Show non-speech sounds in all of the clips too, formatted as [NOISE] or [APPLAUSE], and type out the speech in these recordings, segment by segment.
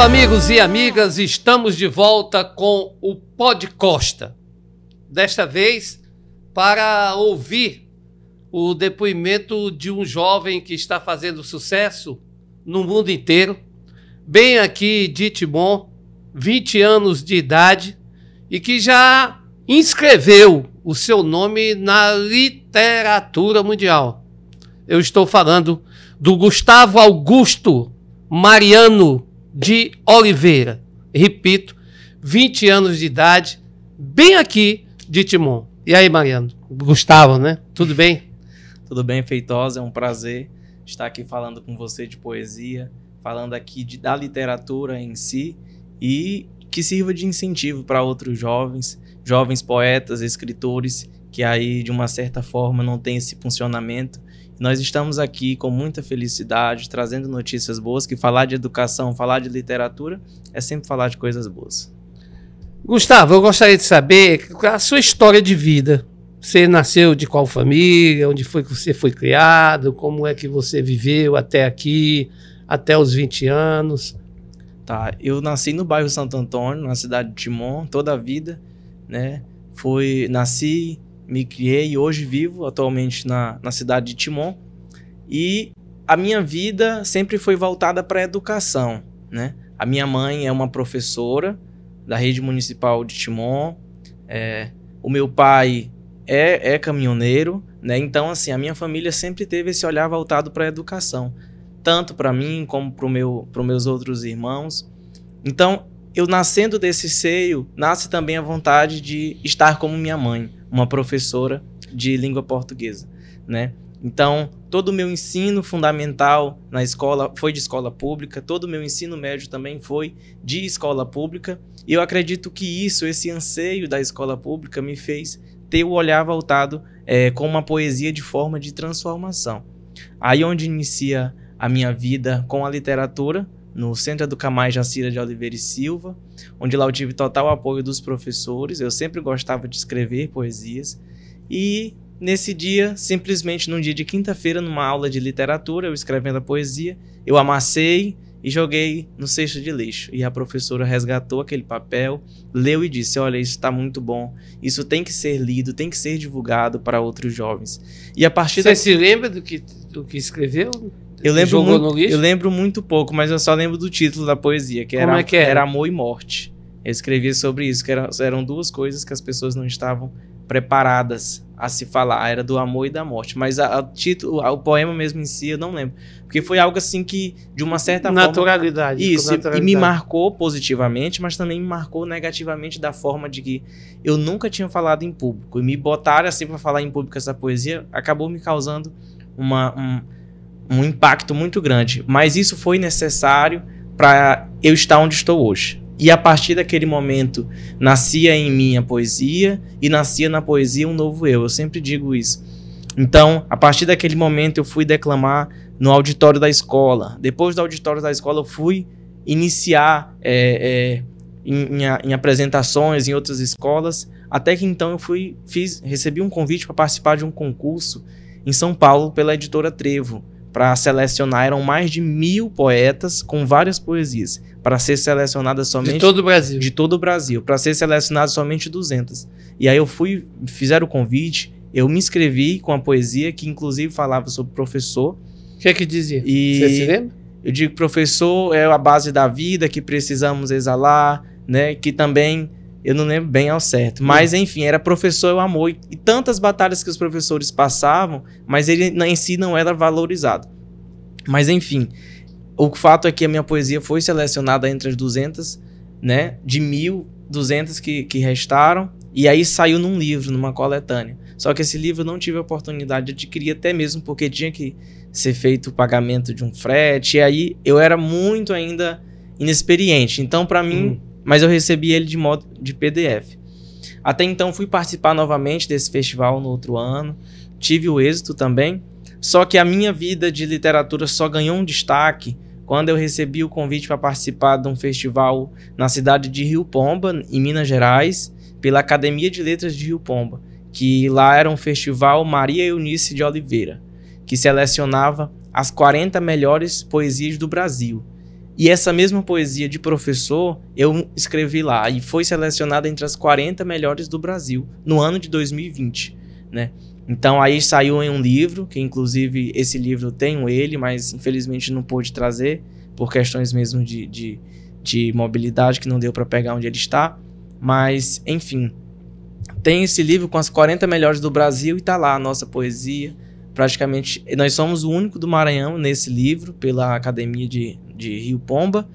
Olá, amigos e amigas, estamos de volta com o Pod Costa. Desta vez, para ouvir o depoimento de um jovem que está fazendo sucesso no mundo inteiro, bem aqui de Timon, 20 anos de idade, e que já inscreveu o seu nome na literatura mundial. Eu estou falando do Gustavo Augusto Mariano de Oliveira, repito, 20 anos de idade, bem aqui de Timon. E aí, Mariano? Gustavo, né? Tudo bem? Tudo bem, Feitosa. É um prazer estar aqui falando com você de poesia, falando aqui de, da literatura em si e que sirva de incentivo para outros jovens, jovens poetas, escritores que aí de uma certa forma não tem esse funcionamento. Nós estamos aqui com muita felicidade, trazendo notícias boas, que falar de educação, falar de literatura é sempre falar de coisas boas. Gustavo, eu gostaria de saber a sua história de vida. Você nasceu de qual família? Onde foi que você foi criado? Como é que você viveu até aqui, até os 20 anos? Tá, eu nasci no bairro Santo Antônio, na cidade de Timon, toda a vida, né? Foi, nasci, me criei e hoje vivo atualmente na, na cidade de Timon. E a minha vida sempre foi voltada para a educação, né? A minha mãe é uma professora da rede municipal de Timon. É, o meu pai é, é caminhoneiro, né? Então, assim, a minha família sempre teve esse olhar voltado para a educação, tanto para mim como para meu, os meus outros irmãos. Então, eu nascendo desse seio, nasce também a vontade de estar como minha mãe, uma professora de língua portuguesa, né? Então, todo o meu ensino fundamental na escola foi de escola pública, todo o meu ensino médio também foi de escola pública, e eu acredito que isso, esse anseio da escola pública, me fez ter o olhar voltado é, com uma poesia de forma de transformação. Aí onde inicia a minha vida com a literatura, no Centro Educamais Jacira de Oliveira e Silva, onde lá eu tive total apoio dos professores. Eu sempre gostava de escrever poesias. E nesse dia, simplesmente num dia de quinta-feira, numa aula de literatura, eu escrevendo a poesia, eu amassei e joguei no cesto de lixo. E a professora resgatou aquele papel, leu e disse: Olha, isso está muito bom, isso tem que ser lido, tem que ser divulgado para outros jovens. E a partir Você da... se lembra do que, do que escreveu? Eu lembro jogou muito, no lixo? Eu lembro muito pouco, mas eu só lembro do título da poesia, que, era, é que era? era, Amor e Morte. Eu escrevia sobre isso, que era, eram duas coisas que as pessoas não estavam preparadas a se falar. Era do amor e da morte. Mas a, a título, a, o poema mesmo em si, eu não lembro. Porque foi algo assim que, de uma certa naturalidade, forma. Isso, naturalidade. e me marcou positivamente, mas também me marcou negativamente da forma de que eu nunca tinha falado em público. E me botaram assim para falar em público essa poesia acabou me causando uma um impacto muito grande, mas isso foi necessário para eu estar onde estou hoje. E a partir daquele momento, nascia em mim a poesia e nascia na poesia um novo eu. Eu sempre digo isso. Então, a partir daquele momento, eu fui declamar no auditório da escola. Depois do auditório da escola, eu fui iniciar é, é, em, em, em, apresentações em outras escolas. Até que então eu fui, fiz, recebi um convite para participar de um concurso em São Paulo pela editora Trevo. Para selecionar, eram mais de mil poetas com várias poesias. Para ser selecionadas somente. De todo o Brasil. De todo o Brasil. Para ser selecionadas somente 200. E aí eu fui, fizeram o convite, eu me inscrevi com a poesia, que inclusive falava sobre professor. O que é que dizia? E Você se lembra? Eu digo, professor é a base da vida, que precisamos exalar, né? Que também eu não lembro bem ao certo. Mas, enfim, era professor eu amor. E tantas batalhas que os professores passavam, mas ele em si não era valorizado. Mas, enfim, o fato é que a minha poesia foi selecionada entre as 200, né? De 1.200 que, que restaram. E aí saiu num livro, numa coletânea. Só que esse livro eu não tive a oportunidade de adquirir, até mesmo porque tinha que ser feito o pagamento de um frete. E aí eu era muito ainda inexperiente. Então, para mim. Hum mas eu recebi ele de modo de PDF. Até então fui participar novamente desse festival no outro ano, tive o êxito também, só que a minha vida de literatura só ganhou um destaque quando eu recebi o convite para participar de um festival na cidade de Rio Pomba, em Minas Gerais, pela Academia de Letras de Rio Pomba, que lá era um festival Maria Eunice de Oliveira, que selecionava as 40 melhores poesias do Brasil. E essa mesma poesia de professor eu escrevi lá e foi selecionada entre as 40 melhores do Brasil no ano de 2020, né? Então aí saiu em um livro, que inclusive esse livro eu tenho ele, mas infelizmente não pude trazer por questões mesmo de, de, de mobilidade que não deu para pegar onde ele está. Mas enfim, tem esse livro com as 40 melhores do Brasil e tá lá a nossa poesia, praticamente nós somos o único do Maranhão nesse livro pela Academia de, de Rio Pomba.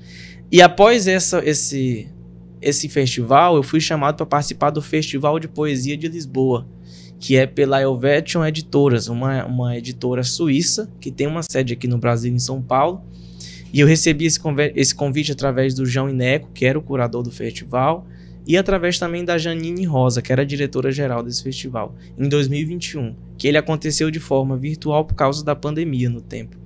E após essa, esse esse festival, eu fui chamado para participar do Festival de Poesia de Lisboa, que é pela Elvetion Editoras, uma, uma editora suíça que tem uma sede aqui no Brasil, em São Paulo. E eu recebi esse esse convite através do João Ineco, que era o curador do festival e através também da Janine Rosa, que era diretora-geral desse festival, em 2021, que ele aconteceu de forma virtual por causa da pandemia no tempo.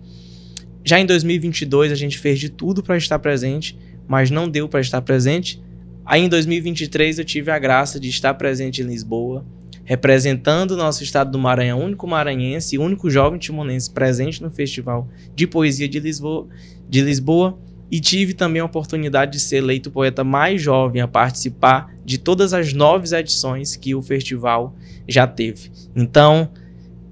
Já em 2022 a gente fez de tudo para estar presente, mas não deu para estar presente. Aí em 2023 eu tive a graça de estar presente em Lisboa, representando o nosso estado do Maranhão, único maranhense e único jovem timonense presente no Festival de Poesia de Lisboa, de Lisboa e tive também a oportunidade de ser eleito o poeta mais jovem a participar de todas as nove edições que o festival já teve. Então,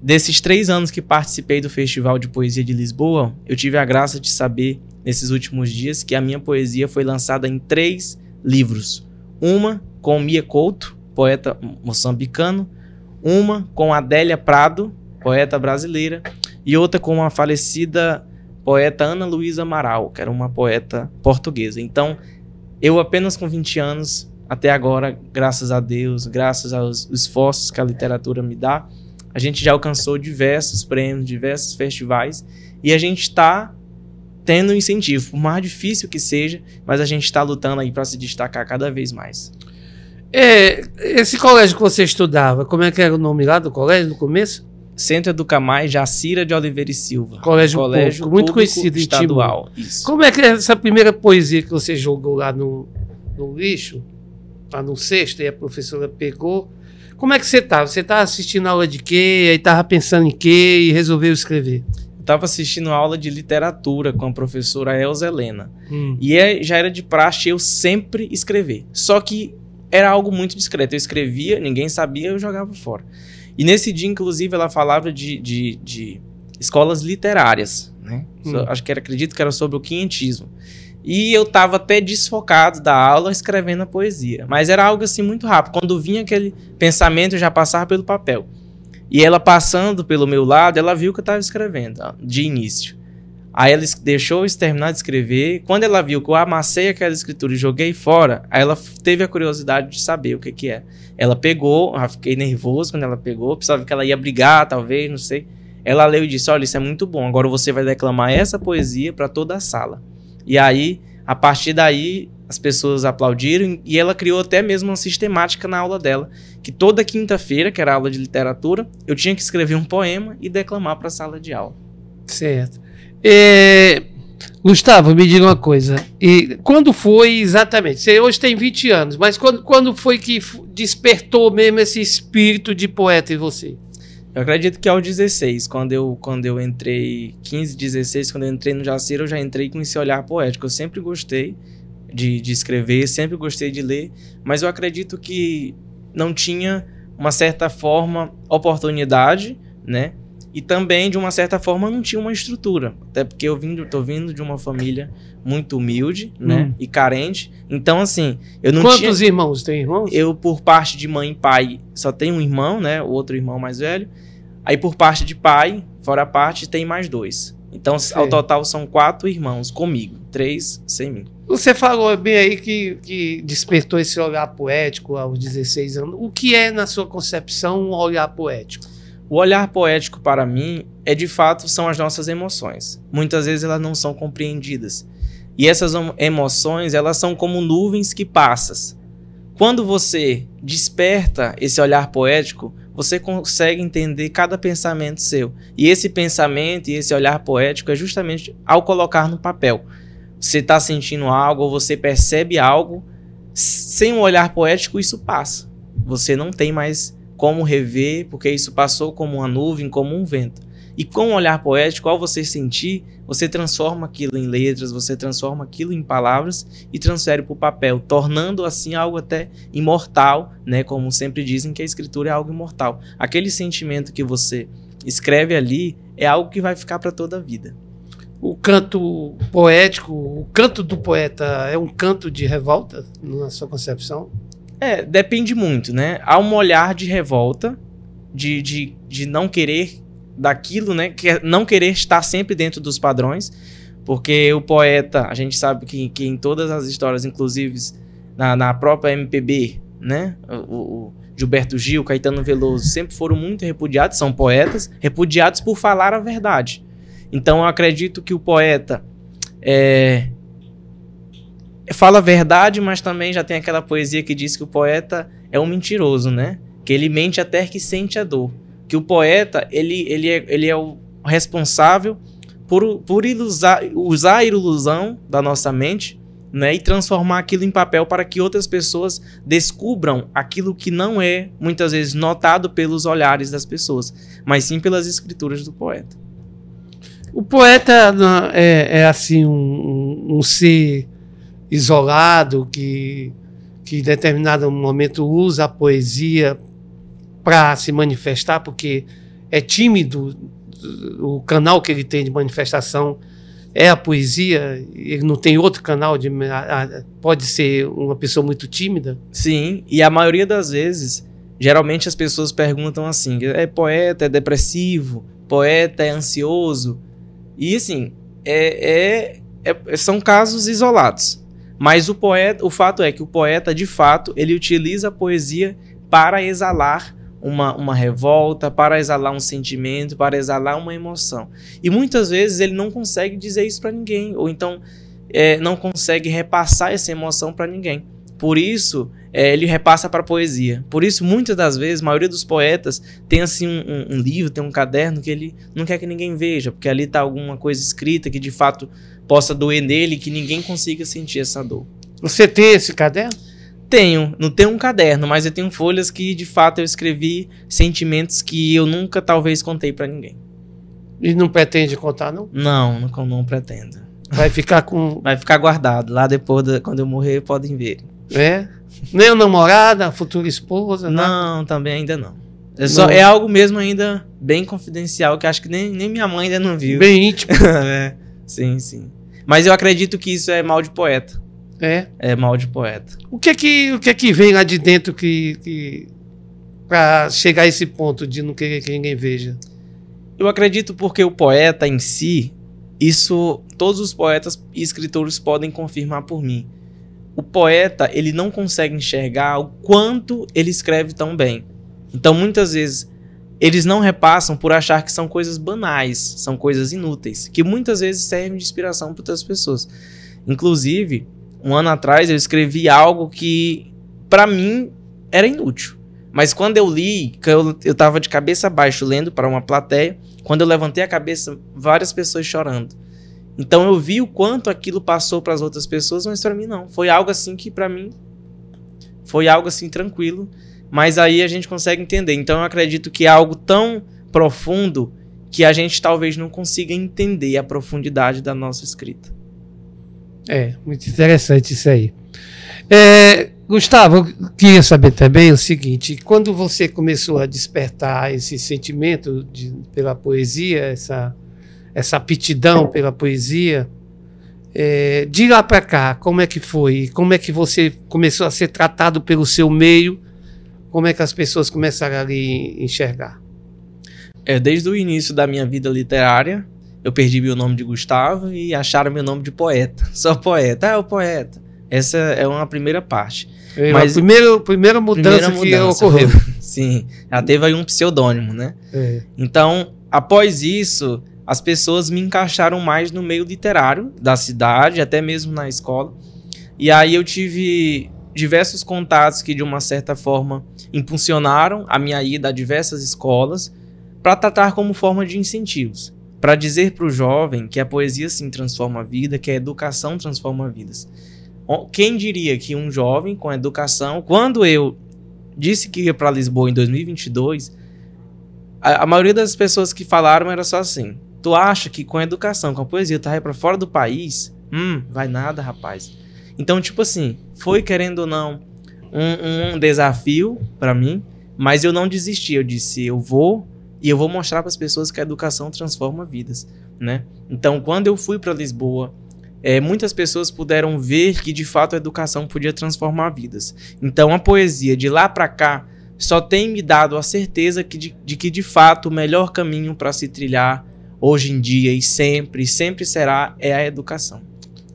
desses três anos que participei do Festival de Poesia de Lisboa, eu tive a graça de saber nesses últimos dias que a minha poesia foi lançada em três livros: uma com Mia Couto, poeta moçambicano, uma com Adélia Prado, poeta brasileira, e outra com a falecida poeta Ana Luísa Amaral, que era uma poeta portuguesa. Então, eu apenas com 20 anos, até agora, graças a Deus, graças aos esforços que a literatura me dá, a gente já alcançou diversos prêmios, diversos festivais, e a gente está tendo incentivo, por mais difícil que seja, mas a gente está lutando aí para se destacar cada vez mais. É, esse colégio que você estudava, como é que era o nome lá do colégio no começo? Centro Educamais Jacira de Oliveira e Silva. Colégio, Colégio Público, muito conhecido estadual. Isso. Como é que é essa primeira poesia que você jogou lá no, no lixo, lá no cesto, e a professora pegou? Como é que você estava? Tá? Você estava tá assistindo aula de quê? Aí estava pensando em quê e resolveu escrever? Estava assistindo aula de literatura com a professora Elza Helena. Hum. E é, já era de praxe eu sempre escrever. Só que era algo muito discreto. Eu escrevia, ninguém sabia, eu jogava fora. E nesse dia, inclusive, ela falava de, de, de escolas literárias, né? Hum. Acho que era, acredito que era sobre o quinhentismo. E eu estava até desfocado da aula escrevendo a poesia. Mas era algo assim muito rápido. Quando vinha aquele pensamento, eu já passava pelo papel. E ela passando pelo meu lado, ela viu que eu estava escrevendo de início. Aí ela deixou eu terminar de escrever. Quando ela viu que eu amassei aquela escritura e joguei fora, aí ela teve a curiosidade de saber o que que é. Ela pegou, eu fiquei nervoso quando ela pegou, pensava que ela ia brigar, talvez, não sei. Ela leu e disse: "Olha, isso é muito bom. Agora você vai declamar essa poesia para toda a sala". E aí, a partir daí, as pessoas aplaudiram e ela criou até mesmo uma sistemática na aula dela, que toda quinta-feira, que era aula de literatura, eu tinha que escrever um poema e declamar para a sala de aula. Certo. É, Gustavo, me diga uma coisa. E quando foi exatamente? Você hoje tem 20 anos, mas quando, quando foi que despertou mesmo esse espírito de poeta em você? Eu acredito que aos 16, quando eu, quando eu entrei, 15, 16, quando eu entrei no Jaciro, eu já entrei com esse olhar poético. Eu sempre gostei de, de escrever, sempre gostei de ler, mas eu acredito que não tinha uma certa forma, oportunidade, né? E também, de uma certa forma, não tinha uma estrutura. Até porque eu vindo, tô vindo de uma família muito humilde, né? Hum. E carente. Então, assim, eu não Quantos tinha... Quantos irmãos? Tem irmãos? Eu, por parte de mãe e pai, só tenho um irmão, né? O outro irmão mais velho. Aí, por parte de pai, fora a parte, tem mais dois. Então, Sim. ao total, são quatro irmãos comigo, três sem mim. Você falou bem aí que, que despertou esse olhar poético aos 16 anos. O que é, na sua concepção, um olhar poético? O olhar poético para mim é de fato são as nossas emoções. Muitas vezes elas não são compreendidas. E essas emoções, elas são como nuvens que passas. Quando você desperta esse olhar poético, você consegue entender cada pensamento seu. E esse pensamento e esse olhar poético é justamente ao colocar no papel. Você está sentindo algo, ou você percebe algo, sem um olhar poético, isso passa. Você não tem mais como rever, porque isso passou como uma nuvem, como um vento. E com o um olhar poético, ao você sentir, você transforma aquilo em letras, você transforma aquilo em palavras e transfere para o papel, tornando assim algo até imortal, né? Como sempre dizem que a escritura é algo imortal. Aquele sentimento que você escreve ali é algo que vai ficar para toda a vida. O canto poético, o canto do poeta é um canto de revolta, na sua concepção? É, depende muito, né? Há um olhar de revolta, de, de, de não querer daquilo, né? Que é não querer estar sempre dentro dos padrões, porque o poeta, a gente sabe que, que em todas as histórias, inclusive na, na própria MPB, né? O, o Gilberto Gil, Caetano Veloso, sempre foram muito repudiados, são poetas, repudiados por falar a verdade. Então eu acredito que o poeta é, fala a verdade, mas também já tem aquela poesia que diz que o poeta é um mentiroso, né? Que ele mente até que sente a dor. Que o poeta, ele, ele, é, ele é o responsável por, por ilusar, usar a ilusão da nossa mente né, e transformar aquilo em papel para que outras pessoas descubram aquilo que não é muitas vezes notado pelos olhares das pessoas, mas sim pelas escrituras do poeta. O poeta é, é assim um, um, um ser isolado que, que em determinado momento usa a poesia para se manifestar, porque é tímido, o canal que ele tem de manifestação é a poesia, ele não tem outro canal de. pode ser uma pessoa muito tímida. Sim, e a maioria das vezes, geralmente as pessoas perguntam assim: é poeta, é depressivo, poeta é ansioso. E assim, é, é, é são casos isolados. Mas o poeta, o fato é que o poeta, de fato, ele utiliza a poesia para exalar uma, uma revolta, para exalar um sentimento, para exalar uma emoção. E muitas vezes ele não consegue dizer isso para ninguém, ou então é, não consegue repassar essa emoção para ninguém. Por isso, é, ele repassa para a poesia. Por isso, muitas das vezes, a maioria dos poetas tem assim um, um, um livro, tem um caderno que ele não quer que ninguém veja, porque ali está alguma coisa escrita que de fato possa doer nele, que ninguém consiga sentir essa dor. Você tem esse caderno? Tenho, não tenho um caderno, mas eu tenho folhas que de fato eu escrevi sentimentos que eu nunca talvez contei para ninguém. E não pretende contar não? Não, não, não pretendo. Vai ficar com [LAUGHS] Vai ficar guardado, lá depois da, quando eu morrer podem ver. É? Nem namorada, futura esposa, Não, nada. também ainda não. É, só, não. é algo mesmo ainda bem confidencial que acho que nem, nem minha mãe ainda não viu. Bem íntimo. [LAUGHS] é, sim, sim. Mas eu acredito que isso é mal de poeta. É? É mal de poeta. O que é que, o que, é que vem lá de dentro que, que para chegar a esse ponto de não querer que ninguém veja? Eu acredito porque o poeta em si, isso todos os poetas e escritores podem confirmar por mim. O poeta, ele não consegue enxergar o quanto ele escreve tão bem. Então, muitas vezes, eles não repassam por achar que são coisas banais, são coisas inúteis, que muitas vezes servem de inspiração para outras pessoas. Inclusive, um ano atrás eu escrevi algo que para mim era inútil. Mas quando eu li, eu, eu tava de cabeça abaixo lendo para uma plateia, quando eu levantei a cabeça, várias pessoas chorando. Então eu vi o quanto aquilo passou para as outras pessoas, mas para mim não. Foi algo assim que para mim foi algo assim tranquilo mas aí a gente consegue entender. Então eu acredito que é algo tão profundo que a gente talvez não consiga entender a profundidade da nossa escrita. É, muito interessante isso aí. É, Gustavo, eu queria saber também o seguinte: quando você começou a despertar esse sentimento de, pela poesia, essa, essa aptidão pela poesia, é, de lá para cá, como é que foi? Como é que você começou a ser tratado pelo seu meio? como é que as pessoas começaram a enxergar? É, desde o início da minha vida literária, eu perdi meu nome de Gustavo e acharam meu nome de poeta. [LAUGHS] Só poeta. Ah, é o poeta. Essa é uma primeira parte. É, Mas a primeira, primeira, mudança primeira mudança que ocorreu. [LAUGHS] Sim, já teve aí um pseudônimo, né? É. Então, após isso, as pessoas me encaixaram mais no meio literário da cidade, até mesmo na escola. E aí eu tive diversos contatos que, de uma certa forma, impulsionaram a minha ida a diversas escolas para tratar como forma de incentivos, para dizer para o jovem que a poesia sim transforma a vida, que a educação transforma vidas. Quem diria que um jovem com educação, quando eu disse que ia para Lisboa em 2022, a, a, maioria das pessoas que falaram era só assim: Tu acha que com a educação, com a poesia, tu vai para fora do país? Hum, vai nada, rapaz. Então, tipo assim, foi querendo ou não um, um desafio para mim, mas eu não desisti. Eu disse, eu vou e eu vou mostrar para as pessoas que a educação transforma vidas, né? Então, quando eu fui para Lisboa, é, muitas pessoas puderam ver que de fato a educação podia transformar vidas. Então, a poesia de lá para cá só tem me dado a certeza que de, de que de fato o melhor caminho para se trilhar hoje em dia e sempre, sempre será é a educação.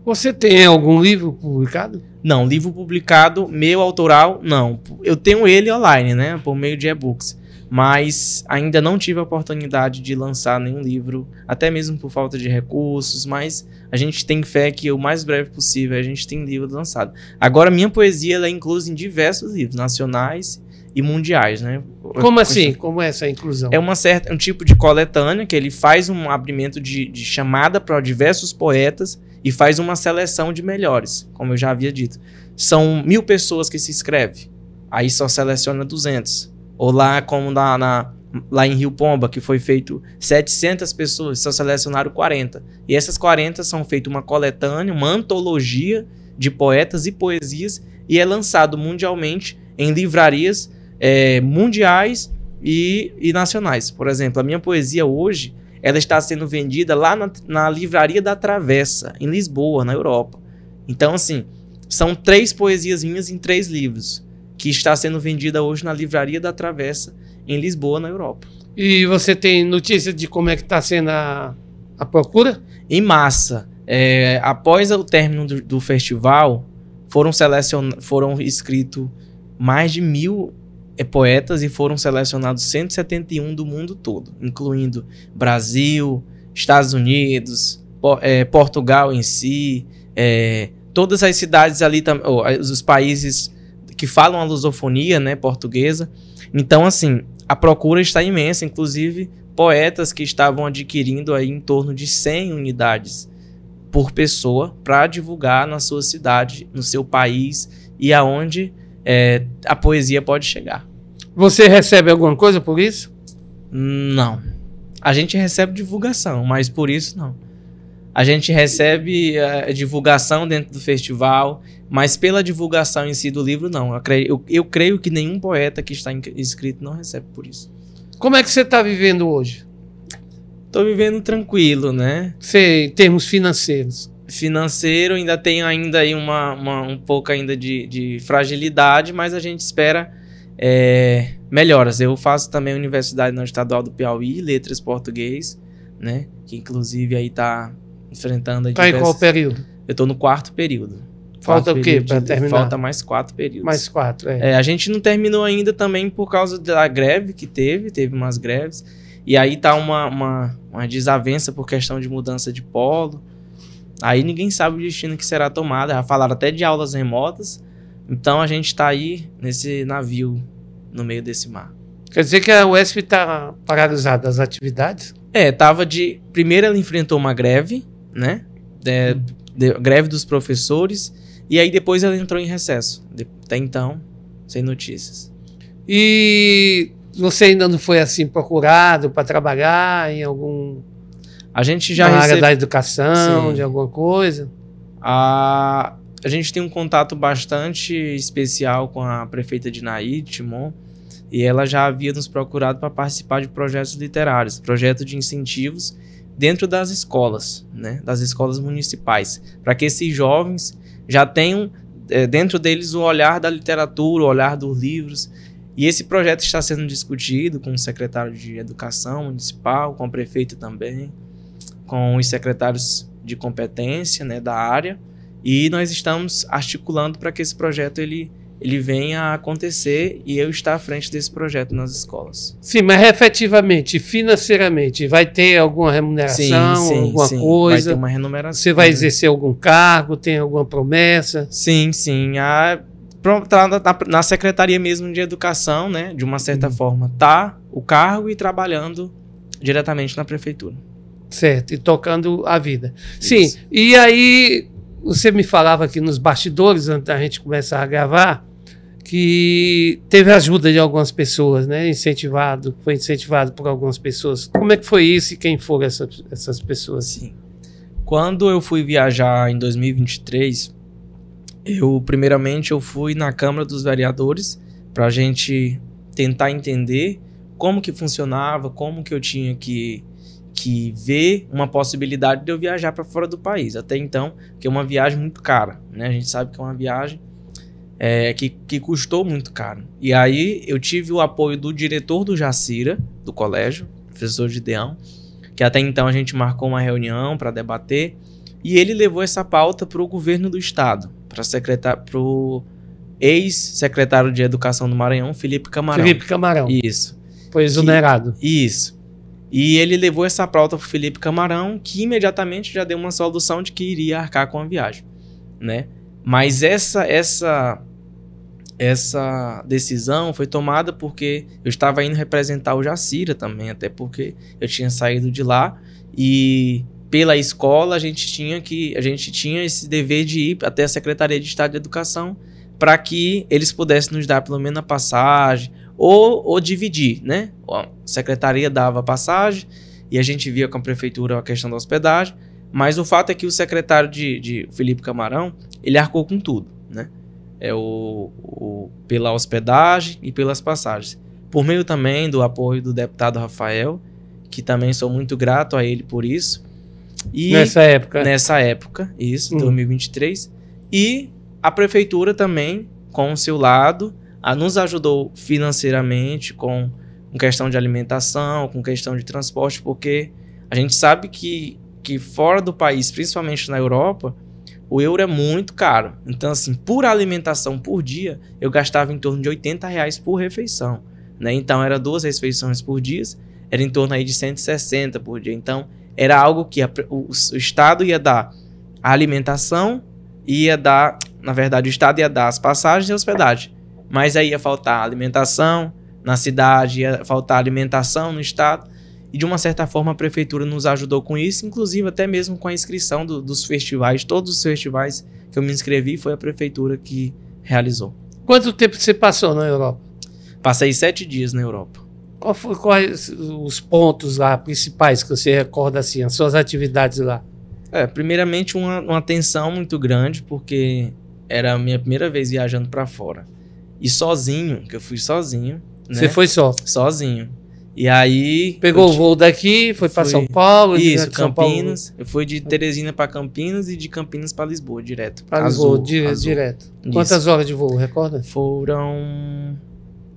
Você tem algum livro publicado? Não, livro publicado, meu autoral, não. Eu tenho ele online, né? Por meio de e-books. Mas ainda não tive a oportunidade de lançar nenhum livro, até mesmo por falta de recursos, mas a gente tem fé que o mais breve possível a gente tem livro lançado. Agora, minha poesia é inclusa em diversos livros nacionais e mundiais, né? Como assim? Como é essa inclusão? É uma certa, um tipo de coletânea que ele faz um abrimento de, de chamada para diversos poetas e faz uma seleção de melhores, como eu já havia dito. São mil pessoas que se inscrevem, aí só seleciona 200. Ou lá, como na, na lá em Rio Pomba, que foi feito 700 pessoas, só selecionaram 40. E essas 40 são feitas uma coletânea, uma antologia de poetas e poesias, e é lançado mundialmente em livrarias é, mundiais e, e, nacionais. Por exemplo, a minha poesia hoje ela está sendo vendida lá na, na livraria da Travessa, em Lisboa, na Europa. Então, assim, são três poesias minhas em três livros, que está sendo vendida hoje na Livraria da Travessa, em Lisboa, na Europa. E você tem notícia de como é que está sendo a, a procura? Em massa. É, após o término do, do festival, foram, foram escritos mais de mil é, poetas e foram selecionados 171 do mundo todo, incluindo Brasil, Estados Unidos, é, Portugal em si, é, todas as cidades ali, ou, os países que falam a lusofonia né, portuguesa. Então, assim, a procura está imensa, inclusive poetas que estavam adquirindo aí em torno de 100 unidades por pessoa para divulgar na sua cidade, no seu país e aonde é, a poesia pode chegar. Você recebe alguma coisa por isso? Não. A gente recebe divulgação, mas por isso não. A gente recebe a é, divulgação dentro do festival, mas pela divulgação em si do livro, não. Eu creio, eu, eu creio que nenhum poeta que está inscrito não recebe por isso. Como é que você está vivendo hoje? Estou vivendo tranquilo, né? Sei, em termos financeiros financeiro ainda tem ainda aí uma, uma um pouco ainda de, de, fragilidade, mas a gente espera é, melhoras. Eu faço também Universidade não Estadual do Piauí, Letras Português, né? Que inclusive aí tá enfrentando... a tá diversas... em qual período? Eu tô no quarto período. Falta o quê para terminar? Falta mais quatro períodos. Mais quatro, é. é. A gente não terminou ainda também por causa da greve que teve, teve umas greves. E aí tá uma, uma, uma desavença por questão de mudança de polo. Aí ninguém sabe o destino que será tomado. Já falaram até de aulas remotas. Então a gente está aí nesse navio no meio desse mar. Quer dizer que a UESP está paralisada as atividades? É, tava de. Primeiro ela enfrentou uma greve, né? De, é, uhum. de, greve dos professores. E aí depois ela entrou em recesso. De, até então, sem notícias. E você ainda não foi assim procurado para trabalhar em algum a gente já. Na recebe... área da educação, Sim. de alguma coisa. A... a gente tem um contato bastante especial com a prefeita de Naí, Timon, e ela já havia nos procurado para participar de projetos literários, projeto de incentivos dentro das escolas, né, das escolas municipais, para que esses jovens já tenham é, dentro deles o olhar da literatura, o olhar dos livros. E esse projeto está sendo discutido com o secretário de Educação Municipal, com a prefeita também com os secretários de competência né, da área e nós estamos articulando para que esse projeto ele, ele venha a acontecer e eu estar à frente desse projeto nas escolas. Sim, mas efetivamente, financeiramente, vai ter alguma remuneração, sim, sim, alguma sim, coisa? Vai ter uma remuneração. Você vai exercer algum cargo, tem alguma promessa? Sim, sim. A, tá na, na Secretaria mesmo de Educação, né, de uma certa hum. forma, tá o cargo e trabalhando diretamente na prefeitura. Certo, e tocando a vida. Isso. Sim, e aí você me falava aqui nos bastidores, antes da gente começar a gravar, que teve ajuda de algumas pessoas, né? Incentivado, foi incentivado por algumas pessoas. Como é que foi isso e quem foram essa, essas pessoas? Sim. Quando eu fui viajar em 2023, eu primeiramente eu fui na Câmara dos Vereadores para a gente tentar entender como que funcionava, como que eu tinha que que vê uma possibilidade de eu viajar para fora do país. Até então, que é uma viagem muito cara, né? A gente sabe que é uma viagem é, que, que custou muito caro. E aí eu tive o apoio do diretor do Jacira, do colégio, professor Gideão, que até então a gente marcou uma reunião para debater, e ele levou essa pauta para o governo do estado, para secretar, o ex-secretário de Educação do Maranhão, Felipe Camarão. Felipe Camarão. Isso. Foi exonerado. isso. E ele levou essa pauta para o Felipe Camarão, que imediatamente já deu uma solução de que iria arcar com a viagem, né? Mas essa essa essa decisão foi tomada porque eu estava indo representar o Jacira também, até porque eu tinha saído de lá e pela escola a gente tinha que a gente tinha esse dever de ir até a Secretaria de Estado de Educação para que eles pudessem nos dar pelo menos a passagem, ou, ou dividir, né? A secretaria dava passagem e a gente via com a prefeitura a questão da hospedagem, mas o fato é que o secretário de, de Felipe Camarão, ele arcou com tudo, né? É o, o, pela hospedagem e pelas passagens. Por meio também do apoio do deputado Rafael, que também sou muito grato a ele por isso. E nessa época. Nessa época, isso, uhum. 2023. E a prefeitura também, com o seu lado, a, nos ajudou financeiramente com, com questão de alimentação, com questão de transporte, porque a gente sabe que, que fora do país, principalmente na Europa, o euro é muito caro. Então, assim, por alimentação por dia, eu gastava em torno de 80 reais por refeição. Né? Então, era duas refeições por dia, era em torno aí de 160 por dia. Então, era algo que a, o, o, Estado ia dar a alimentação, ia dar, na verdade, o Estado ia dar as passagens e a hospedagem. Mas aí ia faltar alimentação na cidade, ia faltar alimentação no estado. E de uma certa forma a prefeitura nos ajudou com isso, inclusive até mesmo com a inscrição do, dos festivais. Todos os festivais que eu me inscrevi foi a prefeitura que realizou. Quanto tempo você passou na Europa? Passei sete dias na Europa. Qual foi, quais é os pontos lá principais que você recorda assim, as suas atividades lá? É, primeiramente uma, uma tensão muito grande porque era a minha primeira vez viajando para fora. E sozinho, que eu fui sozinho. Né? Você foi só? Sozinho. E aí. Pegou o voo daqui, foi para São Paulo, Isso, Campinas. Paulo. Eu fui de Teresina para Campinas e de Campinas para Lisboa, direto. Para Lisboa, azul. direto. Quantas Isso. horas de voo, recorda? Foram.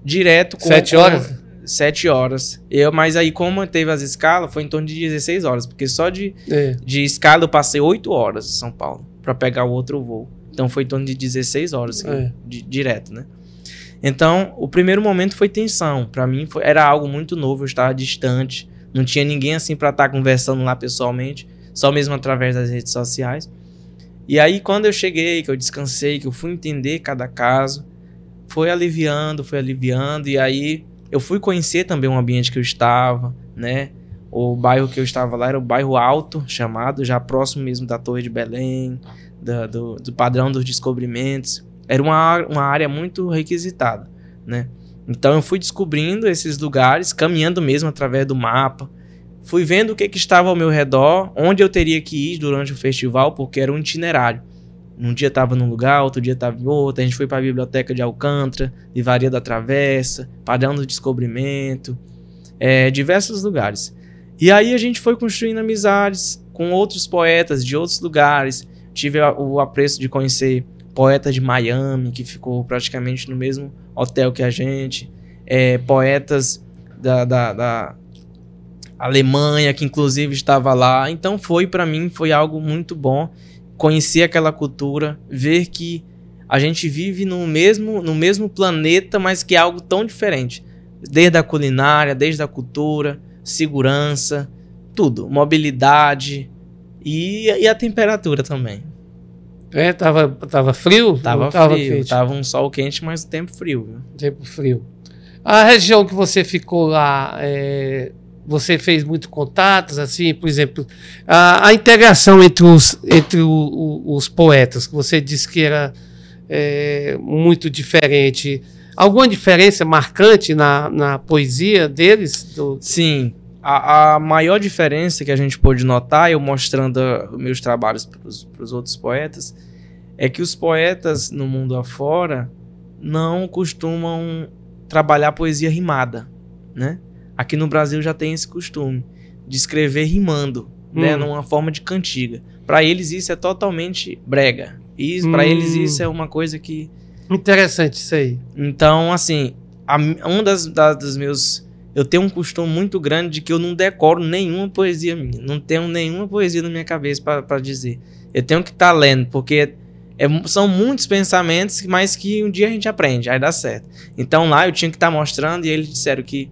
Direto com. Sete horas? Com, sete horas. Eu, mas aí, como teve as escalas, foi em torno de 16 horas. Porque só de, é. de escala eu passei oito horas em São Paulo para pegar o outro voo. Então foi em torno de 16 horas, assim, é. de, direto, né? Então, o primeiro momento foi tensão. Para mim, foi, era algo muito novo, eu estava distante, não tinha ninguém assim para estar tá conversando lá pessoalmente, só mesmo através das redes sociais. E aí, quando eu cheguei, que eu descansei, que eu fui entender cada caso, foi aliviando, foi aliviando, e aí eu fui conhecer também o ambiente que eu estava, né? O bairro que eu estava lá era o bairro Alto, chamado, já próximo mesmo da Torre de Belém, do, do padrão dos descobrimentos. Era uma, uma área muito requisitada, né? Então eu fui descobrindo esses lugares, caminhando mesmo através do mapa. Fui vendo o que, que estava ao meu redor, onde eu teria que ir durante o festival, porque era um itinerário. Um dia estava num lugar, outro dia estava em outro. A gente foi para a biblioteca de Alcântara, Livaria da Travessa, Padrão do Descobrimento, é, diversos lugares. E aí a gente foi construindo amizades com outros poetas de outros lugares. Tive o apreço de conhecer poeta de Miami, que ficou praticamente no mesmo hotel que a gente, é, poetas da, da, da, Alemanha, que inclusive estava lá. Então foi, para mim, foi algo muito bom conhecer aquela cultura, ver que a gente vive no mesmo, no mesmo planeta, mas que é algo tão diferente. Desde a culinária, desde a cultura, segurança, tudo, mobilidade e, e a temperatura também. É, tava, tava frio? Tava, tava frio, quente? tava um sol quente, mas o tempo frio. Tempo frio. A região que você ficou lá, é, você fez muitos contatos, assim, por exemplo, a, a integração entre, os, entre o, o, os poetas, que você disse que era é, muito diferente. Alguma diferença marcante na, na poesia deles? Do... Sim, a, a, maior diferença que a gente pôde notar, eu mostrando ah, meus trabalhos para os outros poetas, é que os poetas no mundo afora não costumam trabalhar poesia rimada, né? Aqui no Brasil já tem esse costume de escrever rimando, né? hum. né, numa forma de cantiga. Para eles isso é totalmente brega. E hum. para eles isso é uma coisa que interessante isso aí. Então, assim, a, um das, das dos meus eu tenho um costume muito grande de que eu não decoro nenhuma poesia minha. Não tenho nenhuma poesia na minha cabeça para dizer. Eu tenho que estar tá lendo, porque é, é, são muitos pensamentos, mas que um dia a gente aprende, aí dá certo. Então lá eu tinha que estar tá mostrando e eles disseram que.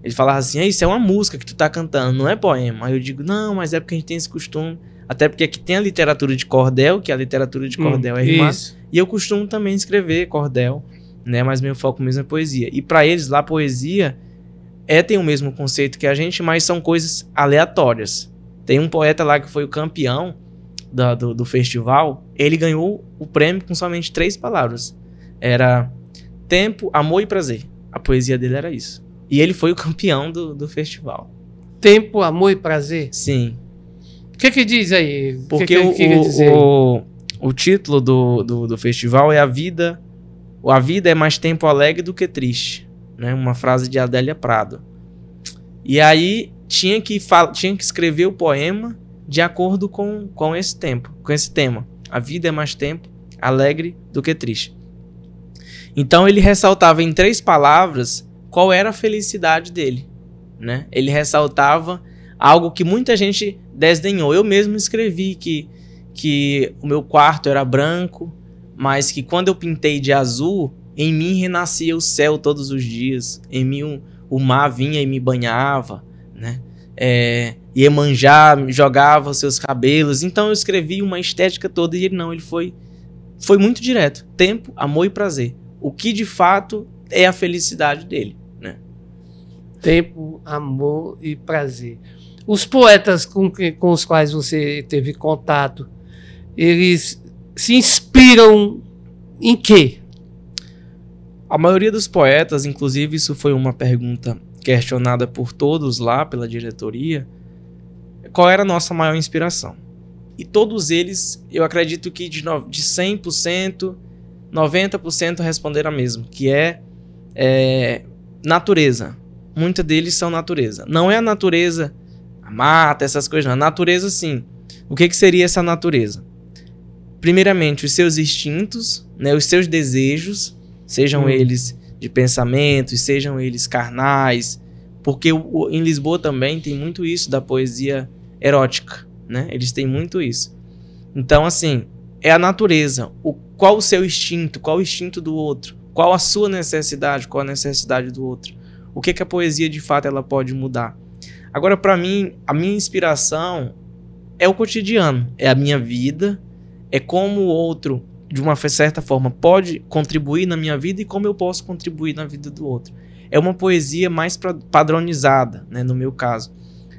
Ele falava assim: Isso é uma música que tu tá cantando, não é poema. Aí eu digo: Não, mas é porque a gente tem esse costume. Até porque aqui tem a literatura de cordel, que é a literatura de hum, cordel hum, é Isso. E eu costumo também escrever cordel, né? Mas meu foco mesmo é poesia. E para eles lá, poesia é tem o mesmo conceito que a gente, mas são coisas aleatórias. Tem um poeta lá que foi o campeão do, do, do festival, ele ganhou o prêmio com somente três palavras. Era tempo, amor e prazer. A poesia dele era isso. E ele foi o campeão do, do festival. Tempo, amor e prazer? Sim. O que que diz aí? Porque que que, o, que o, o, título do, do, do festival é A Vida... A Vida é mais tempo alegre do que triste né? Uma frase de Adélia Prado. E aí tinha que tinha que escrever o poema de acordo com, com esse tempo, com esse tema. A vida é mais tempo alegre do que triste. Então ele ressaltava em três palavras qual era a felicidade dele, né? Ele ressaltava algo que muita gente desdenhou. Eu mesmo escrevi que que o meu quarto era branco, mas que quando eu pintei de azul, em mim renascia o céu todos os dias. Em mim o, o mar vinha e me banhava, né? É, Iemanjá jogava seus cabelos. Então eu escrevi uma estética toda e ele não, ele foi foi muito direto. Tempo, amor e prazer. O que de fato é a felicidade dele, né? Tempo, amor e prazer. Os poetas com, que, com os quais você teve contato, eles se inspiram em quê? A maioria dos poetas, inclusive isso foi uma pergunta questionada por todos lá pela diretoria, qual era a nossa maior inspiração? E todos eles, eu acredito que de, no, de 100%, 90% responderam a mesma, que é, é natureza. Muitos deles são natureza. Não é a natureza, a mata, essas coisas, não. A natureza, sim. O que, que seria essa natureza? Primeiramente, os seus instintos, né, os seus desejos, Sejam hum. eles de pensamentos, sejam eles carnais. Porque o, em Lisboa também tem muito isso da poesia erótica, né? Eles têm muito isso. Então, assim, é a natureza. O, qual o seu instinto? Qual o instinto do outro? Qual a sua necessidade? Qual a necessidade do outro? O que, que a poesia de fato ela pode mudar? Agora, para mim, a minha inspiração é o cotidiano, é a minha vida, é como o outro de uma certa forma, pode contribuir na minha vida e como eu posso contribuir na vida do outro. É uma poesia mais padronizada, né, no meu caso.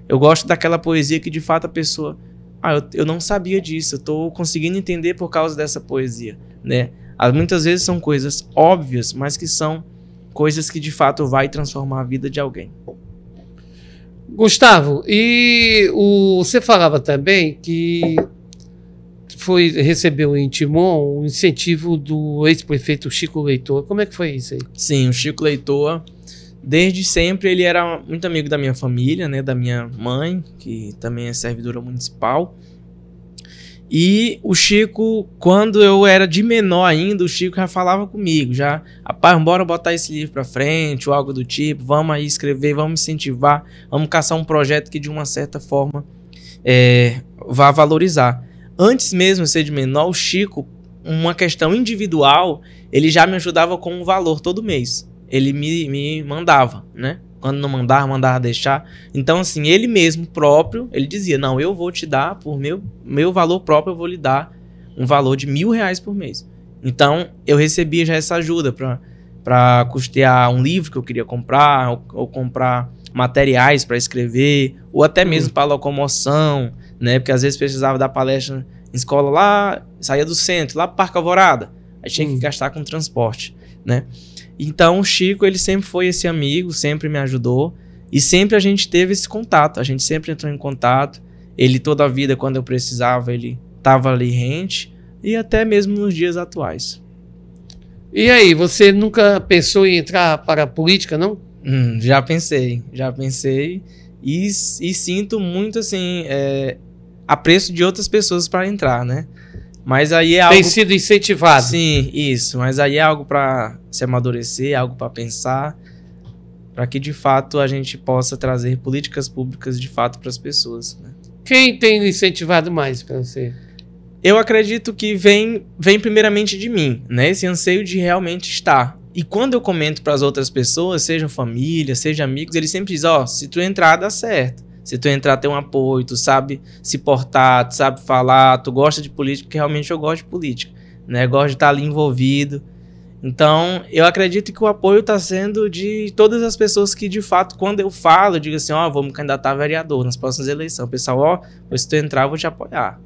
Eu gosto daquela poesia que de fato a pessoa. Ah, eu, eu não sabia disso, eu estou conseguindo entender por causa dessa poesia. Né? Ah, muitas vezes são coisas óbvias, mas que são coisas que de fato vai transformar a vida de alguém. Gustavo, e o, você falava também que foi recebeu em Timon o incentivo do ex-prefeito Chico Leitor. Como é que foi isso aí? Sim, o Chico Leitor, desde sempre, ele era muito amigo da minha família, né, da minha mãe, que também é servidora municipal. E o Chico, quando eu era de menor ainda, o Chico já falava comigo, já, rapaz, bora botar esse livro pra frente, ou algo do tipo, vamos aí escrever, vamos incentivar, vamos caçar um projeto que de uma certa forma é, vá valorizar. Antes mesmo de ser de menor, o Chico, uma questão individual, ele já me ajudava com um valor todo mês. Ele me, me mandava, né? Quando não mandava, mandava deixar. Então, assim, ele mesmo próprio, ele dizia: Não, eu vou te dar, por meu, meu valor próprio, eu vou lhe dar um valor de mil reais por mês. Então, eu recebia já essa ajuda para custear um livro que eu queria comprar, ou, ou comprar materiais para escrever, ou até mesmo hum. para locomoção né? Porque às vezes precisava dar palestra em escola lá, saía do centro, lá pro Parque Alvorada. Aí tinha hum. que gastar com transporte, né? Então o Chico, ele sempre foi esse amigo, sempre me ajudou. E sempre a gente teve esse contato, a gente sempre entrou em contato. Ele toda a vida, quando eu precisava, ele estava ali rente. E até mesmo nos dias atuais. E aí, você nunca pensou em entrar para a política, não? Hum, já pensei, já pensei. E, e sinto muito, assim, é, a preço de outras pessoas para entrar, né? Mas aí é algo. Tem sido incentivado. Sim, isso. Mas aí é algo para se amadurecer, algo para pensar, para que de fato a gente possa trazer políticas públicas de fato para as pessoas. Né? Quem tem incentivado mais para você? Eu acredito que vem, vem primeiramente de mim, né? Esse anseio de realmente estar. E quando eu comento para as outras pessoas, sejam família, sejam amigos, eles sempre dizem: ó, oh, se tu entrar, dá certo. Se tu entrar, tem um apoio, tu sabe se portar, tu sabe falar, tu gosta de política, porque realmente eu gosto de política, né? gosto de estar ali envolvido. Então, eu acredito que o apoio está sendo de todas as pessoas que, de fato, quando eu falo, eu digo assim, ó, oh, vou me candidatar a vereador nas próximas eleições. O pessoal, ó, oh, se tu entrar, eu vou te apoiar.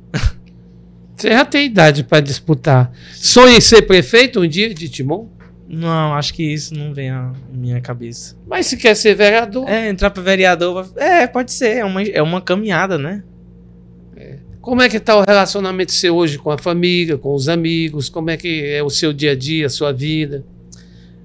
Você já tem idade para disputar. Sonha em ser prefeito um dia de Timon? Não, acho que isso não vem à minha cabeça. Mas se quer ser vereador. É, entrar pra vereador. É, pode ser. É uma, é uma caminhada, né? É. Como é que tá o relacionamento seu hoje com a família, com os amigos? Como é que é o seu dia a dia, a sua vida?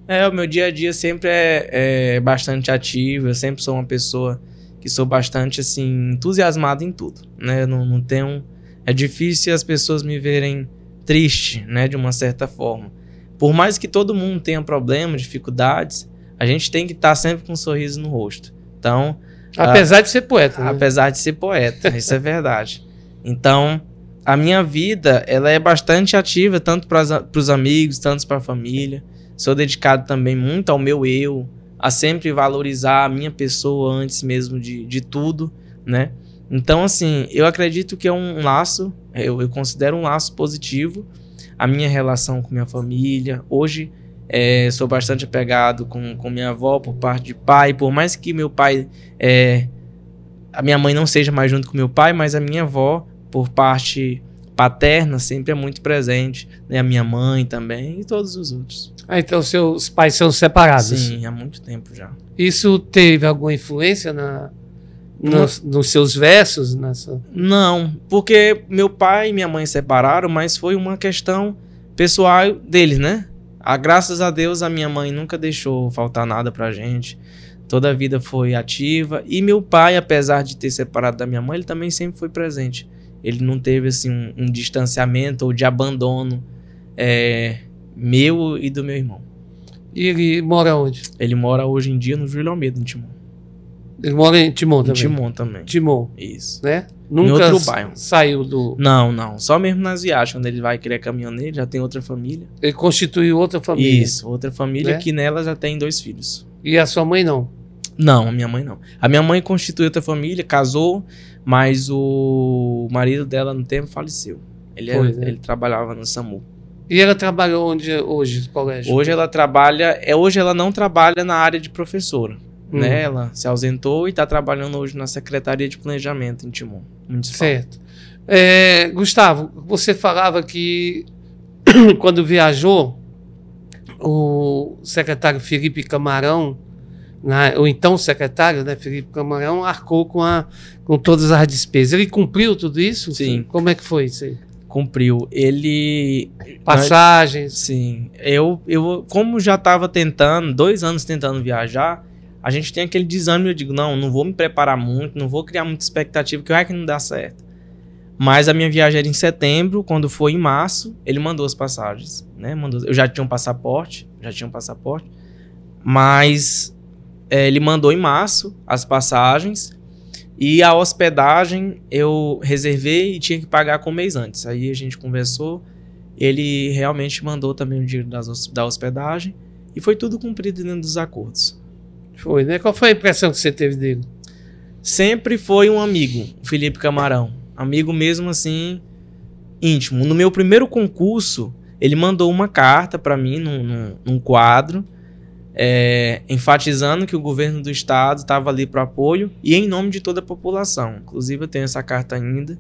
É, o meu dia a dia sempre é, é bastante ativo. Eu sempre sou uma pessoa que sou bastante, assim, entusiasmado em tudo, né? Eu não, não tenho... É difícil as pessoas me verem triste, né? De uma certa forma. Por mais que todo mundo tenha problemas, dificuldades, a gente tem que estar tá sempre com um sorriso no rosto. Então. Apesar a, de ser poeta. Né? Apesar de ser poeta, [LAUGHS] isso é verdade. Então, a minha vida, ela é bastante ativa, tanto para os amigos, tanto para a família. Sou dedicado também muito ao meu eu, a sempre valorizar a minha pessoa antes mesmo de, de tudo, né? Então, assim, eu acredito que é um laço, eu, eu considero um laço positivo, a minha relação com minha família. Hoje é, sou bastante apegado com, com minha avó por parte de pai, por mais que meu pai. É, a minha mãe não seja mais junto com meu pai, mas a minha avó, por parte paterna, sempre é muito presente. Né? A minha mãe também e todos os outros. Ah, então seus pais são separados? Sim, há muito tempo já. Isso teve alguma influência na, nos, nos, seus versos? Nessa... Não, porque meu pai e minha mãe separaram, mas foi uma questão pessoal deles, né? A, ah, graças a Deus, a minha mãe nunca deixou faltar nada pra gente. Toda a vida foi ativa. E meu pai, apesar de ter separado da minha mãe, ele também sempre foi presente. Ele não teve, assim, um, um distanciamento ou de abandono é, meu e do meu irmão. E ele mora onde? Ele mora hoje em dia no Júlio Almeida, no Timon. Ele mora em Timon também. Timon também. Timon. Isso. Né? Nunca em outro bairro. saiu do. Não, não. Só mesmo nas viagens, quando ele vai criar caminhoneiro, já tem outra família. Ele constituiu outra família. Isso, outra família né? que nela já tem dois filhos. E a sua mãe não? Não, a minha mãe não. A minha mãe constituiu outra família, casou, mas o marido dela no tempo faleceu. Ele, era, é. ele trabalhava no SAMU. E ela trabalha onde hoje, colégio? Hoje ela trabalha, é hoje ela não trabalha na área de professora. Hum. Né? Ela se ausentou e está trabalhando hoje na Secretaria de Planejamento em Timon, muito Certo. É, Gustavo, você falava que [COUGHS] quando viajou, o secretário Felipe Camarão, na, né, o então secretário, né, Felipe Camarão, arcou com, a, com todas as despesas. Ele cumpriu tudo isso? Sim. Como é que foi isso aí? Cumpriu. Ele. Passagens. sim. Eu, eu como já estava tentando, dois anos tentando viajar, a gente tem aquele desânimo, eu digo, não, não vou me preparar muito, não vou criar muita expectativa, que vai é que não dá certo. Mas a minha viagem era em setembro, quando foi em março, ele mandou as passagens, né? Mandou, eu já tinha um passaporte, já tinha um passaporte, mas é, ele mandou em março as passagens e a hospedagem eu reservei e tinha que pagar com um mês antes. Aí a gente conversou, ele realmente mandou também o dinheiro das, da hospedagem e foi tudo cumprido dentro dos acordos. Foi, né? Qual foi a impressão que você teve dele? Sempre foi um amigo, o Felipe Camarão. Amigo mesmo assim, íntimo. No meu primeiro concurso, ele mandou uma carta para mim num, num, num quadro, é, enfatizando que o governo do estado estava ali para apoio e em nome de toda a população. Inclusive, eu tenho essa carta ainda,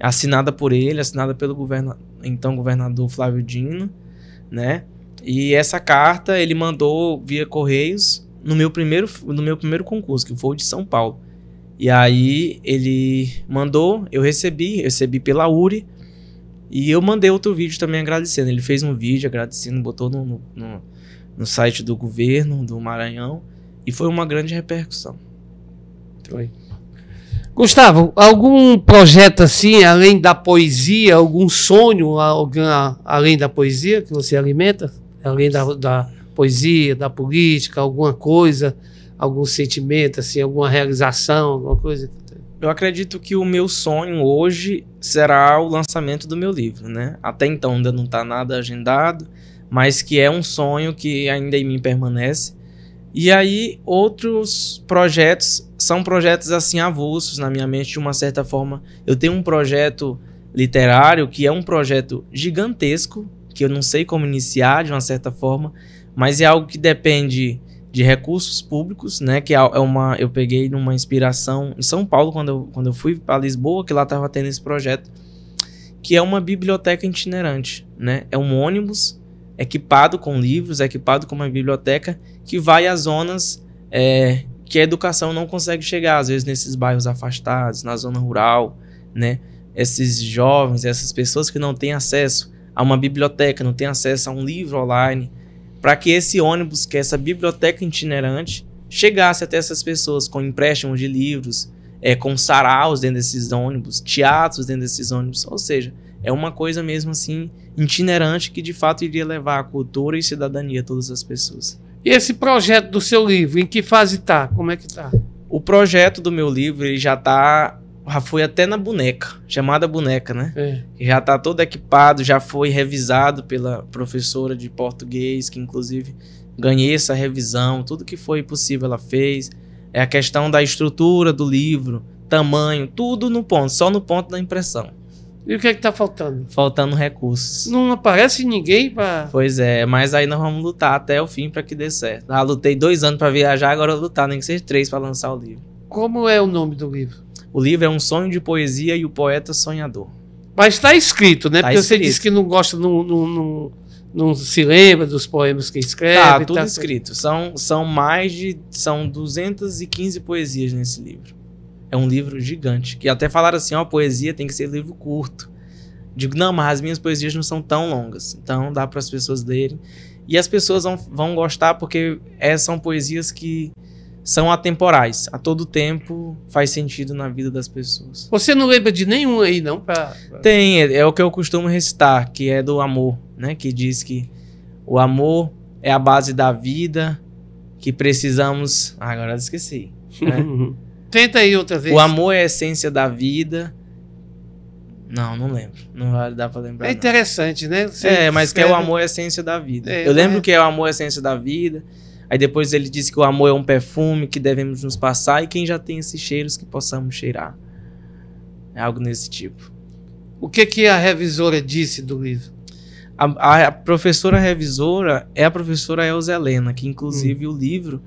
assinada por ele, assinada pelo então governador Flávio Dino, né? E essa carta ele mandou via Correios no meu primeiro, no meu primeiro concurso, que foi o de São Paulo. E aí ele mandou, eu recebi, recebi pela URI. E eu mandei outro vídeo também agradecendo. Ele fez um vídeo agradecendo, botou no, no, no site do governo do Maranhão. E foi uma grande repercussão. Foi. Então, Gustavo, algum projeto assim, além da poesia, algum sonho, algum, além da poesia que você alimenta? Além da, da poesia, da política, alguma coisa, algum sentimento, assim, alguma realização, alguma coisa? Eu acredito que o meu sonho hoje será o lançamento do meu livro, né? Até então ainda não está nada agendado, mas que é um sonho que ainda em mim permanece. E aí outros projetos são projetos assim avulsos na minha mente de uma certa forma. Eu tenho um projeto literário que é um projeto gigantesco que eu não sei como iniciar de uma certa forma, mas é algo que depende de recursos públicos, né? Que é, é uma, eu peguei numa inspiração em São Paulo quando eu, quando eu fui para Lisboa, que lá estava tendo esse projeto, que é uma biblioteca itinerante, né? É um ônibus equipado com livros, equipado com uma biblioteca que vai às zonas é, que a educação não consegue chegar, às vezes nesses bairros afastados, na zona rural, né? Esses jovens, essas pessoas que não têm acesso a uma biblioteca, não têm acesso a um livro online, para que esse ônibus, que é essa biblioteca itinerante, chegasse até essas pessoas com empréstimos de livros, é, com saraus dentro desses ônibus, teatros dentro desses ônibus, ou seja, é uma coisa mesmo assim itinerante que de fato iria levar a cultura e cidadania a todas as pessoas. E esse projeto do seu livro, em que fase está? Como é que está? O projeto do meu livro ele já está já foi até na boneca, chamada boneca, né? É. Já tá todo equipado, já foi revisado pela professora de português, que inclusive ganhei essa revisão, tudo que foi possível ela fez. É a questão da estrutura do livro, tamanho, tudo no ponto, só no ponto da impressão. E o que é que tá faltando? Faltando recursos. Não aparece ninguém para. Pois é, mas aí nós vamos lutar até o fim para que dê certo. Ah, lutei dois anos para viajar, agora lutar, nem que seja três para lançar o livro. Como é o nome do livro? O livro é um sonho de poesia e o poeta sonhador. Mas está escrito, né? Tá Porque escrito. você disse que não gosta, não, não, não, não, se lembra dos poemas que escreve. Tá, tudo tá... escrito. São, são mais de. São 215 poesias nesse livro. É um livro gigante. Que até falaram assim: ó, poesia tem que ser livro curto. Digo, não, mas as minhas poesias não são tão longas. Então dá para as pessoas lerem. E as pessoas vão, vão gostar porque é, são poesias que são atemporais. A todo tempo faz sentido na vida das pessoas. Você não lembra de nenhum aí, não? Pra... Tem, é, é o que eu costumo recitar, que é do amor, né? Que diz que o amor é a base da vida, que precisamos. Ah, agora eu esqueci. Né? [LAUGHS] Tenta aí outra vez. O amor é a essência da vida. Não, não lembro. Não vai dar pra lembrar. É interessante, não. né? Você é, mas é escreve... É é, né? que é o amor é a essência da vida. É, eu lembro é... que é o amor é a essência da vida Aí depois ele diz que o amor é um perfume que devemos nos passar e quem já tem esses cheiros que possamos cheirar. É algo nesse tipo. O que que a revisora disse do livro? A, a professora revisora é a professora Elza Helena, que inclusive hum. o livro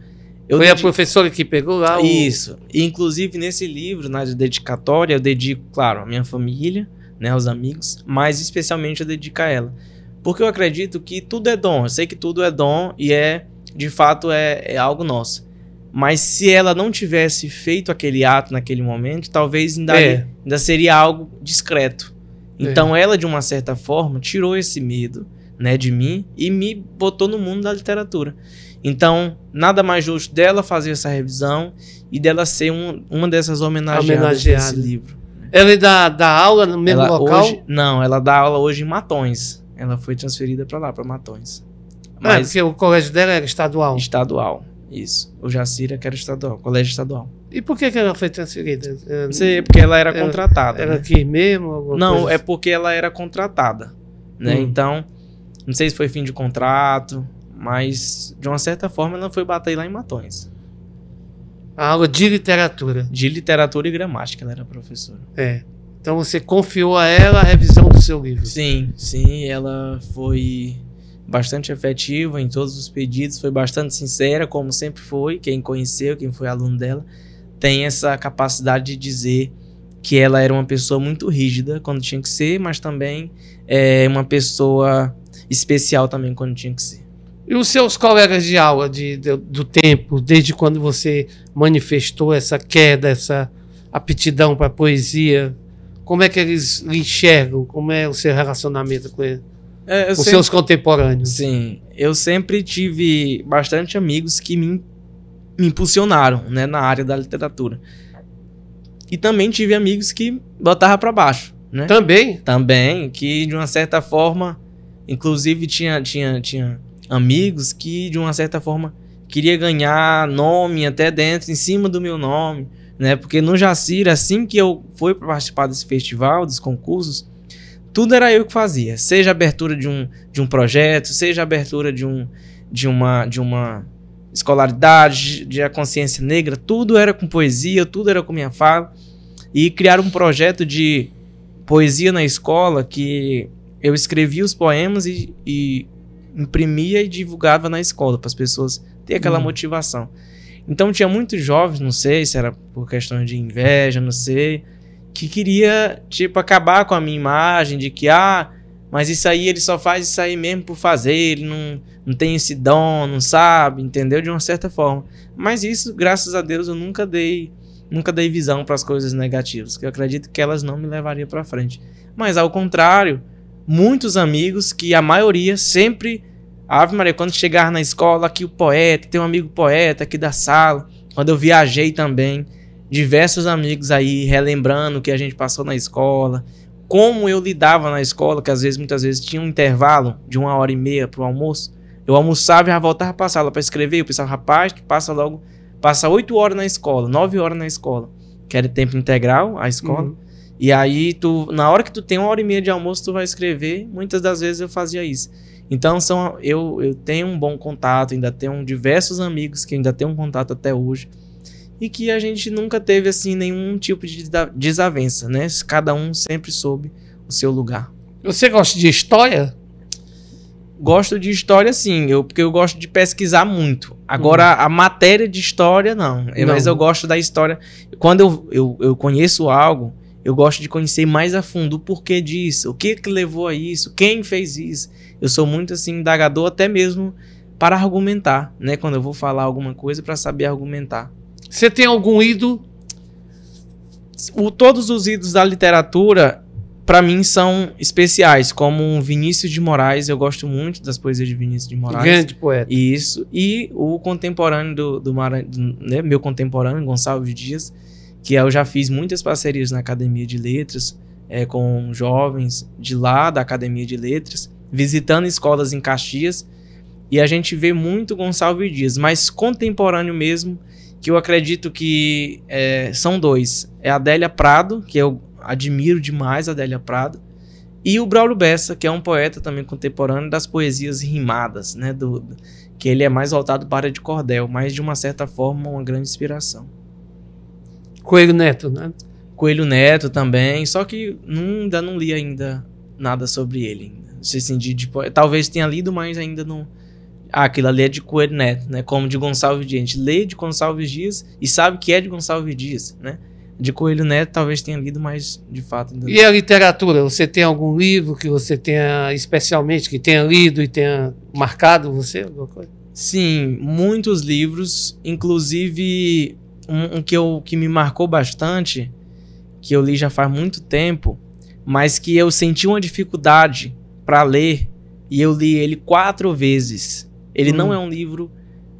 eu Foi a professora que pegou lá o... Isso. E, inclusive, nesse livro, na dedicatória, eu dedico, claro, a minha família, né, aos amigos, mas especialmente eu dedico a ela. Porque eu acredito que tudo é dom. Eu sei que tudo é dom e é de fato é, é algo nosso. Mas se ela não tivesse feito aquele ato naquele momento, talvez ainda, é. ainda seria algo discreto. É. Então é. ela, de uma certa forma, tirou esse medo né, de mim e me botou no mundo da literatura. Então, nada mais justo dela fazer essa revisão e dela ser um, uma dessas homenageadas Homenageada. desse livro. Ela dá, dá aula no mesmo ela local? Hoje, não, ela dá aula hoje em Matões. Ela foi transferida para lá, para Matões. É mas... É, porque o colégio dela era estadual. Estadual, isso. O Jacira que era estadual, colégio estadual. E por que, que ela foi transferida? Não hum, sei, é porque ela era contratada. Era né? mesmo? Não, é porque ela era contratada. Né? Hum. Então, não sei se foi fim de contrato, mas de uma certa forma ela foi bater lá em Matões. A ah, aula de literatura. De literatura e gramática ela era professora. É. Então você confiou a ela a revisão do seu livro. Sim, sim, ela foi bastante efetiva em todos os pedidos, foi bastante sincera, como sempre foi. Quem conheceu, quem foi aluno dela, tem essa capacidade de dizer que ela era uma pessoa muito rígida quando tinha que ser, mas também é uma pessoa especial também quando tinha que ser. E os seus colegas de aula de, de, do tempo, desde quando você manifestou essa queda, essa aptidão para poesia, como é que eles lhe enxergam? Como é o seu relacionamento com eles? É, os sempre... seus contemporâneos. Sim, eu sempre tive bastante amigos que me, me impulsionaram né, na área da literatura. E também tive amigos que botavam para baixo. Né? Também? Também, que de uma certa forma, inclusive tinha, tinha, tinha amigos que de uma certa forma queria ganhar nome até dentro, em cima do meu nome, né? Porque no Jacira, assim que eu fui participar desse festival, dos concursos, tudo era eu que fazia, seja abertura de um, de um projeto, seja abertura de, um, de, uma, de uma escolaridade, de a consciência negra, tudo era com poesia, tudo era com minha fala. E criar um projeto de poesia na escola que eu escrevia os poemas e, e imprimia e divulgava na escola para as pessoas ter aquela uhum. motivação. Então tinha muitos jovens, não sei se era por questão de inveja, não sei, que queria, tipo, acabar com a minha imagem de que, ah, mas isso aí ele só faz isso aí mesmo por fazer, ele não, não tem esse dom, não sabe, entendeu? De uma certa forma. Mas isso, graças a Deus, eu nunca dei nunca dei visão para as coisas negativas, que eu acredito que elas não me levariam para frente. Mas ao contrário, muitos amigos que a maioria sempre Ave Maria, quando chegar na escola, aqui o poeta, tem um amigo poeta aqui da sala. Quando eu viajei também, diversos amigos aí relembrando o que a gente passou na escola, como eu lidava na escola, que às vezes, muitas vezes, tinha um intervalo de uma hora e meia para o almoço. Eu almoçava e já voltava para a sala para escrever. Eu pensava, rapaz, tu passa logo, passa oito horas na escola, nove horas na escola, que era tempo integral, a escola. Uhum. E aí, tu, na hora que tu tem uma hora e meia de almoço, tu vai escrever. Muitas das vezes eu fazia isso. Então, são, eu, eu tenho um bom contato, ainda tenho diversos amigos que ainda tenho um contato até hoje e que a gente nunca teve assim nenhum tipo de desavença, né? Cada um sempre soube o seu lugar. Você gosta de história? Gosto de história sim, eu, porque eu gosto de pesquisar muito. Agora, hum. a matéria de história, não. É, não. Mas eu gosto da história. Quando eu, eu, eu conheço algo, eu gosto de conhecer mais a fundo o porquê disso, o que que levou a isso, quem fez isso. Eu sou muito assim indagador até mesmo para argumentar, né? Quando eu vou falar alguma coisa para saber argumentar. Você tem algum ídolo? O, todos os ídolos da literatura, para mim, são especiais, como Vinícius de Moraes. Eu gosto muito das poesias de Vinícius de Moraes. Grande poeta. Isso. E o contemporâneo do, do, do né, meu contemporâneo, Gonçalves Dias, que eu já fiz muitas parcerias na Academia de Letras, é, com jovens de lá da Academia de Letras, visitando escolas em Caxias. E a gente vê muito Gonçalves Dias, mas contemporâneo mesmo que eu acredito que é, são dois. É a Adélia Prado, que eu admiro demais a Adélia Prado, e o Braulio Bessa, que é um poeta também contemporâneo das poesias rimadas, né? Do, que ele é mais voltado para a área de cordel, mas de uma certa forma uma grande inspiração. Coelho Neto, né? Coelho Neto também, só que hum, ainda não li ainda nada sobre ele. Ainda. Assim, de, de, talvez tenha lido, mas ainda não, ah, aquilo ali é de Coelho Neto, né? Como de Gonçalves Dias. A gente lê de Gonçalves Dias e sabe que é de Gonçalves Dias, né? De Coelho Neto talvez tenha lido, mais de fato... Ainda... E a literatura? Você tem algum livro que você tenha, especialmente, que tenha lido e tenha marcado você? Alguma coisa? Sim, muitos livros, inclusive um, um que, eu, que me marcou bastante, que eu li já faz muito tempo, mas que eu senti uma dificuldade para ler e eu li ele quatro vezes. Ele hum. não é um livro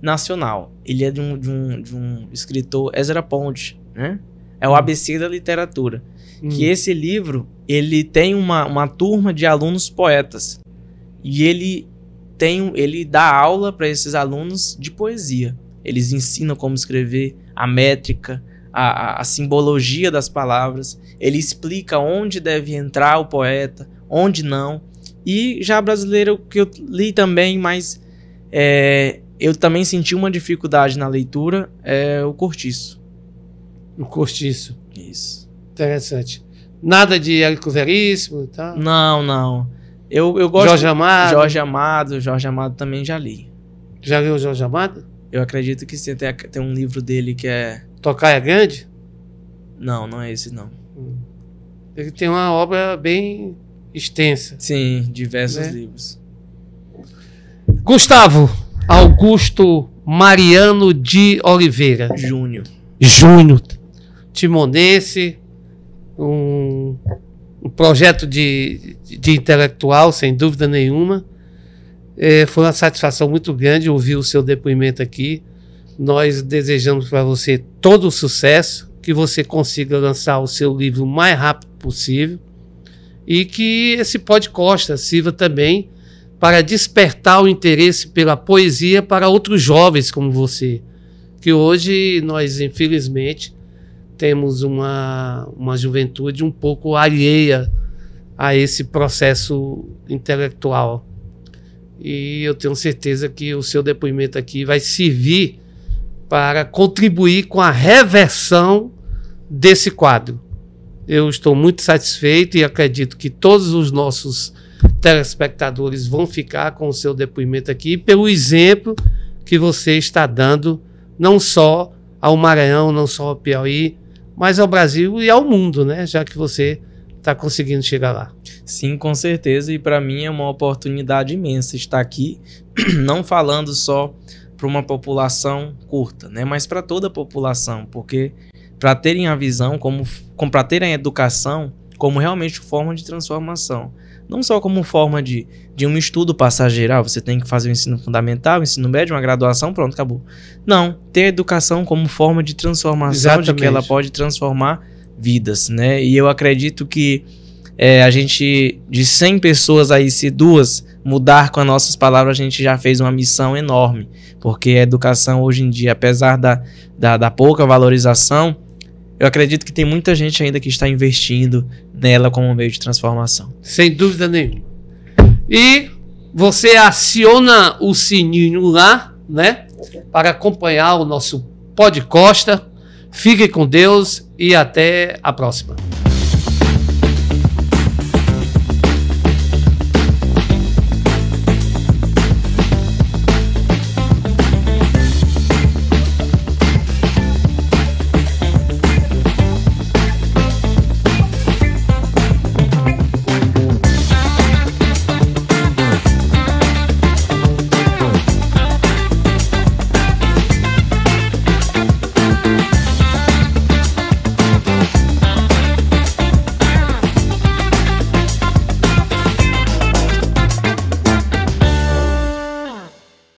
nacional. Ele é de um, de um, de um escritor, Ezra Pound, né? É o hum. ABC da literatura. Hum. Que esse livro, ele tem uma, uma turma de alunos poetas. E ele tem ele dá aula para esses alunos de poesia. Eles ensinam como escrever, a métrica, a, a, a, simbologia das palavras. Ele explica onde deve entrar o poeta, onde não. E já brasileiro que eu li também, mas é, eu também senti uma dificuldade na leitura, é o cortiço. O cortiço. Isso. Interessante. Nada de Érico Veríssimo e tá? tal? Não, não. Eu, eu gosto. Jorge Amado. Jorge Amado, Jorge Amado também já li. Já leu Jorge Amado? Eu acredito que sim. Tem, tem um livro dele que é. Tocaia Grande? Não, não é esse, não. Hum. Ele tem uma obra bem extensa. Sim, diversos né? livros. Gustavo Augusto Mariano de Oliveira. Júnior. Júnior. Timonense, um, um projeto de, de intelectual, sem dúvida nenhuma. É, foi uma satisfação muito grande ouvir o seu depoimento aqui. Nós desejamos para você todo o sucesso, que você consiga lançar o seu livro o mais rápido possível e que esse podcast sirva também para despertar o interesse pela poesia para outros jovens como você. Que hoje nós, infelizmente, temos uma, uma juventude um pouco alheia a esse processo intelectual. E eu tenho certeza que o seu depoimento aqui vai servir para contribuir com a reversão desse quadro. Eu estou muito satisfeito e acredito que todos os nossos telespectadores vão ficar com o seu depoimento aqui pelo exemplo que você está dando, não só ao Maranhão, não só ao Piauí, mas ao Brasil e ao mundo, né? Já que você está conseguindo chegar lá. Sim, com certeza. E para mim é uma oportunidade imensa estar aqui, [CLEARS THROAT] não falando só para uma população curta, né? Mas para toda a população, porque para terem a visão, como, como para terem a educação como realmente forma de transformação não só como forma de, de um estudo passageiro, ah, você tem que fazer o ensino fundamental, o ensino médio, uma graduação, pronto, acabou. Não, ter a educação como forma de transformação, Exatamente. de que ela pode transformar vidas, né? E eu acredito que é, a gente, de 100 pessoas aí, se duas mudar com as nossas palavras, a gente já fez uma missão enorme, porque a educação hoje em dia, apesar da, da, da pouca valorização, eu acredito que tem muita gente ainda que está investindo nela como meio de transformação. Sem dúvida nenhuma. E você aciona o sininho lá, né? Para acompanhar o nosso Pod Costa. Fique com Deus e até a próxima.